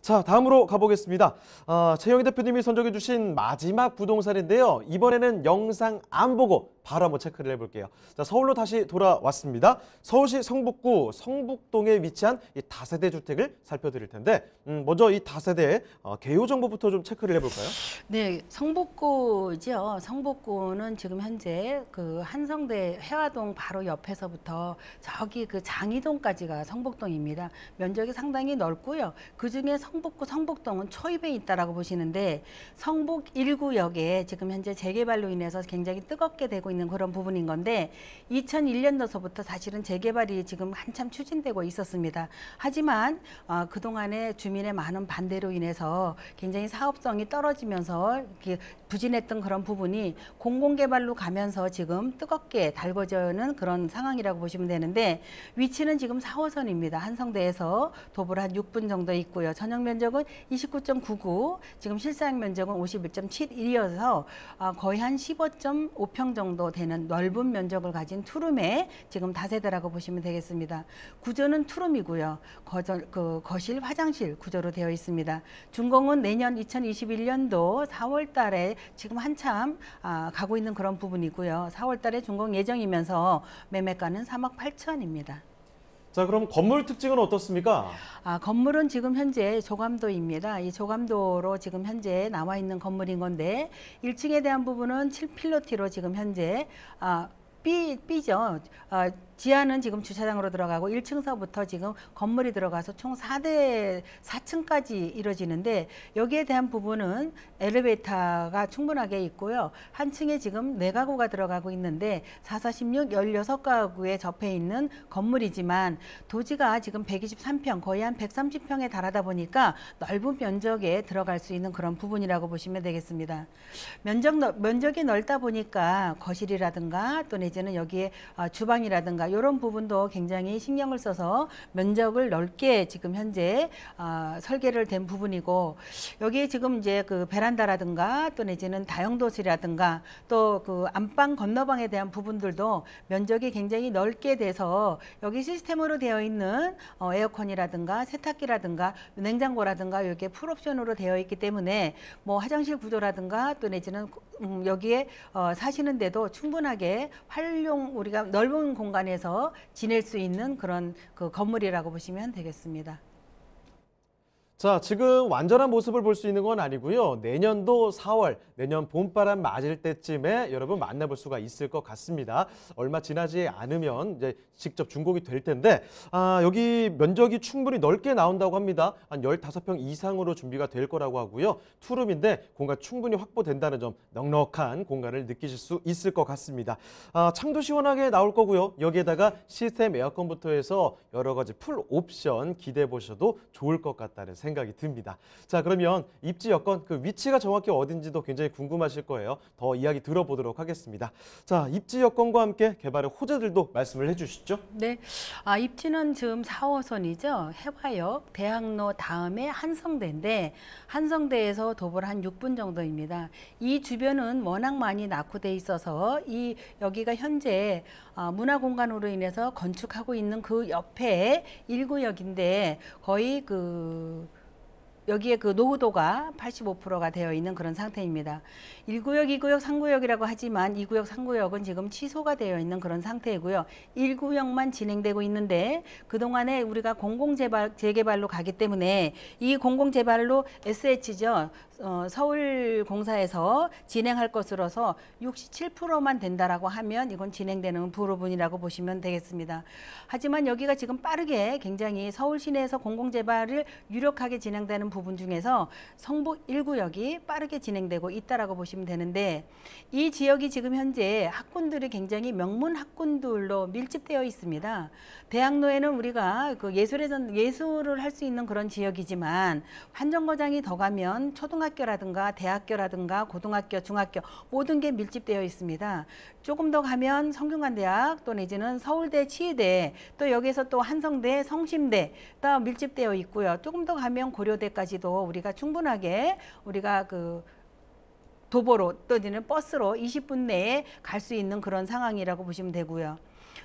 자 다음으로 가보겠습니다. 아, 최영희 대표님이 선정해 주신 마지막 부동산인데요. 이번에는 영상 안 보고 바로 한번 체크를 해볼게요. 자, 서울로 다시 돌아왔습니다. 서울시 성북구 성북동에 위치한 이 다세대 주택을 살펴드릴 텐데 음, 먼저 이 다세대 어, 개요 정보부터 좀 체크를 해볼까요? 네, 성북구죠. 성북구는 지금 현재 그 한성대 해화동 바로 옆에서부터 저기 그장희동까지가 성북동입니다. 면적이 상당히 넓고요. 그중에 성북구 성북동은 초입에 있다라고 보시는데 성북 1구역에 지금 현재 재개발로 인해서 굉장히 뜨겁게 되고 있는 그런 부분인 건데 2001년도서부터 사실은 재개발이 지금 한참 추진되고 있었습니다. 하지만 어, 그동안에 주민의 많은 반대로 인해서 굉장히 사업성이 떨어지면서 이렇게 부진했던 그런 부분이 공공개발로 가면서 지금 뜨겁게 달궈지는 그런 상황이라고 보시면 되는데 위치는 지금 4호선입니다. 한성대에서 도보로 한 6분 정도 있고요. 전용 면적은 29.99, 지금 실상 면적은 51.71이어서 어, 거의 한 15.5평 정도 정도 되는 넓은 면적을 가진 투룸에 지금 다세대라고 보시면 되겠습니다. 구조는 투룸이고요. 거절, 그 거실, 화장실 구조로 되어 있습니다. 준공은 내년 2021년도 4월 달에 지금 한참 아, 가고 있는 그런 부분이고요. 4월 달에 준공 예정이면서 매매가는 3억 8천입니다. 자, 그럼 건물 특징은 어떻습니까? 아, 건물은 지금 현재 조감도입니다. 이 조감도로 지금 현재 나와 있는 건물인 건데 1층에 대한 부분은 7필로티로 지금 현재 아, B, B죠. 아, 지하는 지금 주차장으로 들어가고 1층서부터 지금 건물이 들어가서 총 4대 4층까지 이루어지는데 여기에 대한 부분은 엘리베이터가 충분하게 있고요. 한 층에 지금 4가구가 들어가고 있는데 4, 4, 16, 16가구에 접해 있는 건물이지만 도지가 지금 123평 거의 한 130평에 달하다 보니까 넓은 면적에 들어갈 수 있는 그런 부분이라고 보시면 되겠습니다. 면적, 면적이 넓다 보니까 거실이라든가 또는이제는 여기에 어, 주방이라든가 이런 부분도 굉장히 신경을 써서 면적을 넓게 지금 현재 어, 설계를 된 부분이고 여기 에 지금 이제 그 베란다라든가 또 내지는 다용도실이라든가 또 그 안방 건너방에 대한 부분들도 면적이 굉장히 넓게 돼서 여기 시스템으로 되어 있는 어, 에어컨이라든가 세탁기라든가 냉장고라든가 이렇게 풀옵션으로 되어 있기 때문에 뭐 화장실 구조라든가 또 내지는 음, 여기에 어, 사시는데도 충분하게 활용 우리가 넓은 공간에서 안에서 지낼 수 있는 그런 그 건물이라고 보시면 되겠습니다. 자, 지금 완전한 모습을 볼 수 있는 건 아니고요. 내년도 4월, 내년 봄바람 맞을 때쯤에 여러분 만나볼 수가 있을 것 같습니다. 얼마 지나지 않으면 이제 직접 중공이 될 텐데 아, 여기 면적이 충분히 넓게 나온다고 합니다. 한 15평 이상으로 준비가 될 거라고 하고요. 투룸인데 공간 충분히 확보된다는 점 넉넉한 공간을 느끼실 수 있을 것 같습니다. 아, 창도 시원하게 나올 거고요. 여기에다가 시스템 에어컨부터 해서 여러 가지 풀 옵션 기대해 보셔도 좋을 것 같다는 생각 생각이 듭니다. 자 그러면 입지 여건 그 위치가 정확히 어딘지도 굉장히 궁금하실 거예요. 더 이야기 들어보도록 하겠습니다. 자 입지 여건과 함께 개발의 호재들도 말씀을 해주시죠. 네, 아, 입지는 지금 4호선이죠. 해화역, 대학로 다음에 한성대인데 한성대에서 도보로 한 6분 정도입니다. 이 주변은 워낙 많이 낙후돼 있어서 이 여기가 현재 아, 문화공간으로 인해서 건축하고 있는 그 옆에 1구역인데 거의 그 여기에 그 노후도가 85%가 되어 있는 그런 상태입니다. 1구역, 2구역, 3구역이라고 하지만 2구역, 3구역은 지금 취소가 되어 있는 그런 상태이고요. 1구역만 진행되고 있는데 그동안에 우리가 공공재개발로 가기 때문에 이 공공재발로 SH죠. 어, 서울공사에서 진행할 것으로서 67%만 된다라고 하면 이건 진행되는 부분이라고 보시면 되겠습니다. 하지만 여기가 지금 빠르게 굉장히 서울 시내에서 공공재발을 유력하게 진행되는 부분 중에서 성북 1구역이 빠르게 진행되고 있다라고 보시면 되는데 이 지역이 지금 현재 학군들이 굉장히 명문 학군들로 밀집되어 있습니다. 대학로에는 우리가 그 예술의 예술을 할 수 있는 그런 지역이지만 환정거장이 더 가면 초등학교 초등학교라든가 대학교라든가 고등학교, 중학교 모든 게 밀집되어 있습니다. 조금 더 가면 성균관대학 또 내지는 서울대, 치의대 또 여기에서 또 한성대, 성심대 다 밀집되어 있고요. 조금 더 가면 고려대까지도 우리가 충분하게 우리가 그 도보로 또는 버스로 20분 내에 갈 수 있는 그런 상황이라고 보시면 되고요.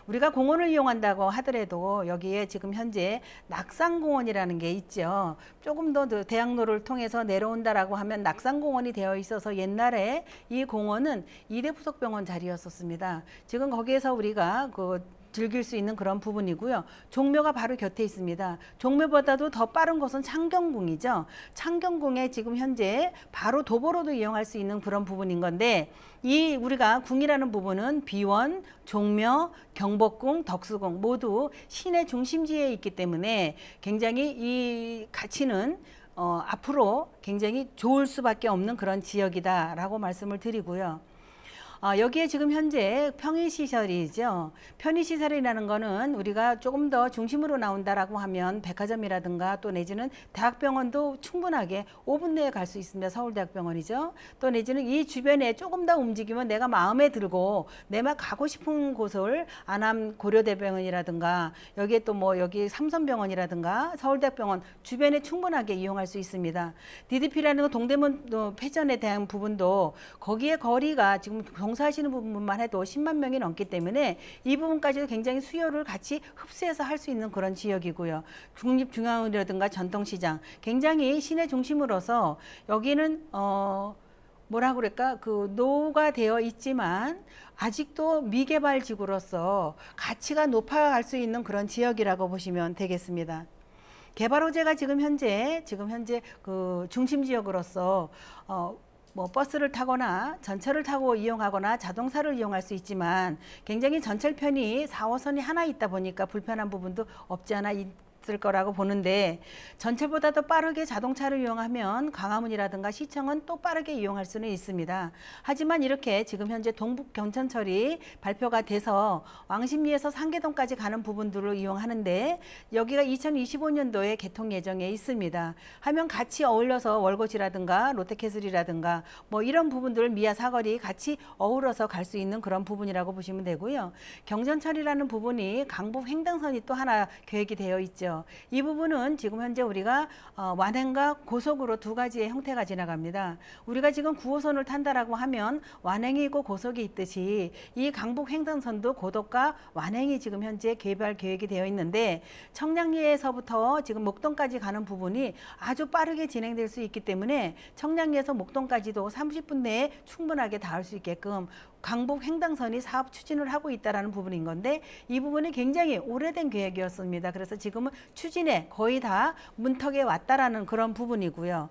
우리가 공원을 이용한다고 하더라도 여기에 지금 현재 낙산공원이라는 게 있죠. 조금 더 대학로를 통해서 내려온다라고 하면 낙산공원이 되어 있어서 옛날에 이 공원은 이대 부속병원 자리였었습니다. 지금 거기에서 우리가 그 즐길 수 있는 그런 부분이고요. 종묘가 바로 곁에 있습니다. 종묘보다도 더 빠른 것은 창경궁이죠. 창경궁에 지금 현재 바로 도보로도 이용할 수 있는 그런 부분인 건데 이 우리가 궁이라는 부분은 비원, 종묘, 경복궁, 덕수궁 모두 시내 중심지에 있기 때문에 굉장히 이 가치는 어, 앞으로 굉장히 좋을 수밖에 없는 그런 지역이다라고 말씀을 드리고요. 어, 여기에 지금 현재 평의시설이죠 편의시설이라는 거는 우리가 조금 더 중심으로 나온다라고 하면 백화점이라든가 또 내지는 대학병원도 충분하게 5분 내에 갈 수 있습니다. 서울대학병원이죠. 또 내지는 이 주변에 조금 더 움직이면 내가 마음에 들고 내가 가고 싶은 곳을 안암 고려대병원이라든가 여기에 또 뭐 여기 삼성병원이라든가 서울대학병원 주변에 충분하게 이용할 수 있습니다. DDP라는 동대문 어, 패전에 대한 부분도 거기에 거리가 지금 봉사하시는 부분만 해도 10만 명이 넘기 때문에 이 부분까지도 굉장히 수요를 같이 흡수해서 할 수 있는 그런 지역이고요. 중립중앙이라든가 전통시장 굉장히 시내 중심으로서 여기는 어 뭐라 그럴까 그 노가 후 되어 있지만 아직도 미개발 지구로서 가치가 높아갈 수 있는 그런 지역이라고 보시면 되겠습니다. 개발 호재가 지금 현재 지금 현재 그 중심 지역으로서 어뭐 버스를 타거나 전철을 타고 이용하거나 자동차를 이용할 수 있지만 굉장히 전철편이 4호선이 하나 있다 보니까 불편한 부분도 없지 않아 있, 있을 거라고 보는데 전체보다도 빠르게 자동차를 이용하면 광화문이라든가 시청은 또 빠르게 이용할 수는 있습니다. 하지만 이렇게 지금 현재 동북 경천철이 발표가 돼서 왕십리에서 상계동까지 가는 부분들을 이용하는데 여기가 2025년도에 개통 예정에 있습니다. 하면 같이 어울려서 월곶이라든가 롯데캐슬이라든가 뭐 이런 부분들 을 미아 사거리 같이 어우러서 갈 수 있는 그런 부분이라고 보시면 되고요. 경전철이라는 부분이 강북 횡단선이 또 하나 계획이 되어 있죠. 이 부분은 지금 현재 우리가 어, 완행과 고속으로 두 가지의 형태가 지나갑니다. 우리가 지금 9호선을 탄다라고 하면 완행이 있고 고속이 있듯이 이 강북 횡단선도 고덕과 완행이 지금 현재 개발 계획이 되어 있는데 청량리에서부터 지금 목동까지 가는 부분이 아주 빠르게 진행될 수 있기 때문에 청량리에서 목동까지도 30분 내에 충분하게 닿을 수 있게끔 강북 횡단선이 사업 추진을 하고 있다는 부분인 건데 이 부분이 굉장히 오래된 계획이었습니다. 그래서 지금은 추진에 거의 다 문턱에 왔다라는 그런 부분이고요.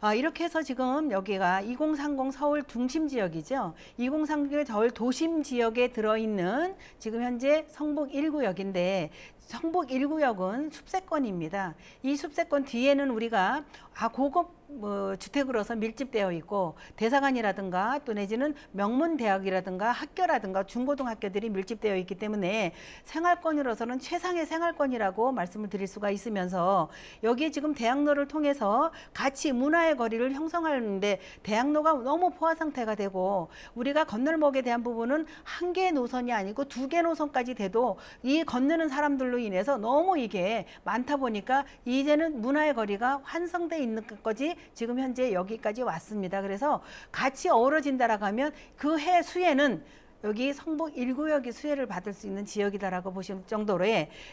아, 이렇게 해서 지금 여기가 2030 서울 중심 지역이죠. 2030 서울 도심 지역에 들어있는 지금 현재 성북 1구역인데 성북 1구역은 숲세권입니다. 이 숲세권 뒤에는 우리가 아 고급 뭐 주택으로서 밀집되어 있고 대사관이라든가 또 내지는 명문 대학이라든가 학교라든가 중고등학교들이 밀집되어 있기 때문에 생활권으로서는 최상의 생활권이라고 말씀을 드릴 수가 있으면서 여기에 지금 대학로를 통해서 같이 문화의 거리를 형성하는데 대학로가 너무 포화 상태가 되고 우리가 건널목에 대한 부분은 한 개의 노선이 아니고 두 개 노선까지 돼도 이 건너는 사람들로 인해서 너무 이게 많다 보니까 이제는 문화의 거리가 환성돼 있는 것까지 지금 현재 여기까지 왔습니다. 그래서 같이 어우러진다라고 하면 그 해 수에는 여기 성북 1구역이 수혜를 받을 수 있는 지역이다라고 보실 정도로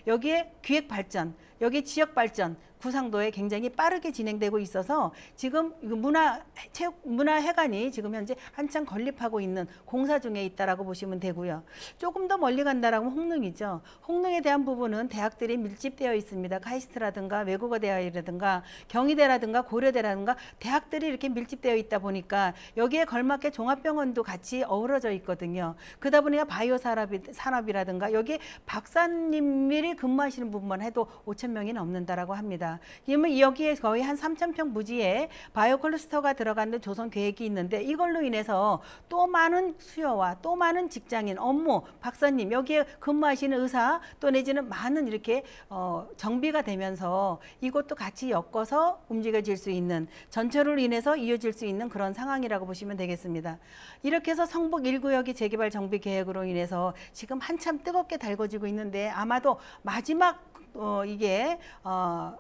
여기에 기획 발전, 여기 지역 발전 구상도에 굉장히 빠르게 진행되고 있어서 지금 문화 체육 문화회관이 지금 현재 한창 건립하고 있는 공사 중에 있다라고 보시면 되고요. 조금 더 멀리 간다라고 홍릉이죠. 홍릉에 대한 부분은 대학들이 밀집되어 있습니다. 카이스트라든가 외국어 대학이라든가 경희대라든가 고려대라든가 대학들이 이렇게 밀집되어 있다 보니까 여기에 걸맞게 종합병원도 같이 어우러져 있거든요. 그다 보니까 바이오 산업이, 산업이라든가 여기 박사님이 근무하시는 부 분만 해도 5천 3천 명이 넘는다라고 합니다. 그러면 여기에 거의 한 3천 평 부지에 바이오 클러스터가 들어가는 조성 계획이 있는데 이걸로 인해서 또 많은 수요와 또 많은 직장인, 업무, 박사님 여기에 근무하시는 의사 또 내지는 많은 이렇게 어, 정비가 되면서 이것도 같이 엮어서 움직여질 수 있는 전철을 인해서 이어질 수 있는 그런 상황이라고 보시면 되겠습니다. 이렇게 해서 성북 1구역이 재개발 정비 계획으로 인해서 지금 한참 뜨겁게 달궈지고 있는데 아마도 마지막 또 어, 이게 어,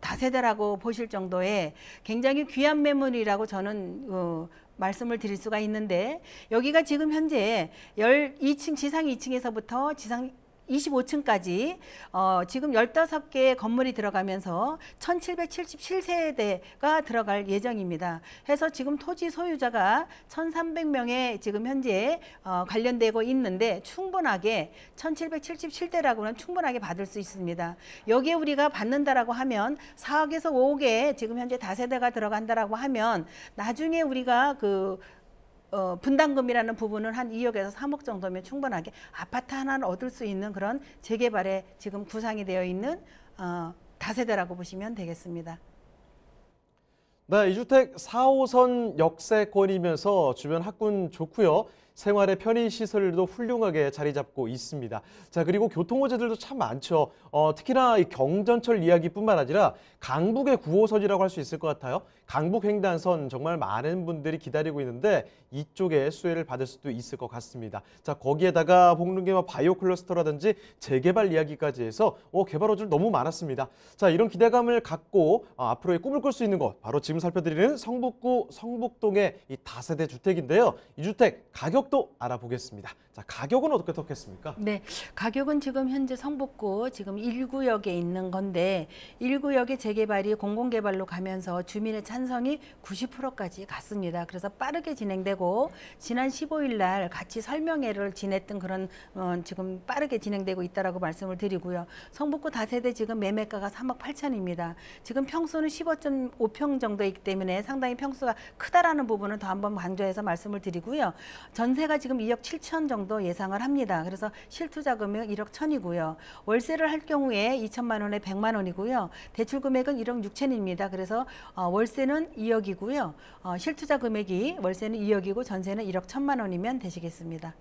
다세대라고 보실 정도의 굉장히 귀한 매물이라고 저는 어, 말씀을 드릴 수가 있는데 여기가 지금 현재 12층 지상 2층에서부터 지상 25층까지 어, 지금 15개의 건물이 들어가면서 1777세대가 들어갈 예정입니다. 해서 지금 토지 소유자가 1300명에 지금 현재 어, 관련되고 있는데 충분하게 1777대라고는 충분하게 받을 수 있습니다. 여기에 우리가 받는다라고 하면 4억에서 5억에 지금 현재 다세대가 들어간다라고 하면 나중에 우리가 그 어, 분담금이라는 부분은 한 2억에서 3억 정도면 충분하게 아파트 하나를 얻을 수 있는 그런 재개발에 지금 구상이 되어 있는 어, 다세대라고 보시면 되겠습니다. 네, 이주택 4호선 역세권이면서 주변 학군 좋고요. 생활의 편의 시설도 훌륭하게 자리 잡고 있습니다. 자 그리고 교통 호재들도 참 많죠. 어, 특히나 이 경전철 이야기뿐만 아니라 강북의 구호선이라고할 수 있을 것 같아요. 강북 횡단선 정말 많은 분들이 기다리고 있는데 이쪽에 수혜를 받을 수도 있을 것 같습니다. 자 거기에다가 복릉개마 뭐 바이오 클러스터라든지 재개발 이야기까지 해서 어, 개발 호재를 너무 많았습니다. 자 이런 기대감을 갖고 어, 앞으로의 꿈을 꿀 수 있는 곳, 바로 지금 살펴드리는 성북구 성북동의 이 다세대 주택인데요. 이 주택 가격 방법도 알아보겠습니다. 자, 가격은 어떻게 어떻겠습니까? 네, 가격은 지금 현재 성북구 지금 1구역에 있는 건데 1구역의 재개발이 공공개발로 가면서 주민의 찬성이 90%까지 갔습니다. 그래서 빠르게 진행되고 지난 15일 날 같이 설명회를 지냈던 그런 어, 지금 빠르게 진행되고 있다고 말씀을 드리고요. 성북구 다세대 지금 매매가가 3억 8천입니다. 지금 평수는 15.5평 정도이기 때문에 상당히 평수가 크다라는 부분은 더 한번 강조해서 말씀을 드리고요. 전세가 지금 2억 7천 정도 정도 예상을 합니다. 그래서 실투자 금액 1억 1천이고요. 월세를 할 경우에 2천만 원에 100만 원이고요. 대출 금액은 1억 6천입니다. 그래서 어, 월세는 2억이고요. 어, 실투자 금액이 월세는 2억이고 전세는 1억 1천만 원이면 되시겠습니다.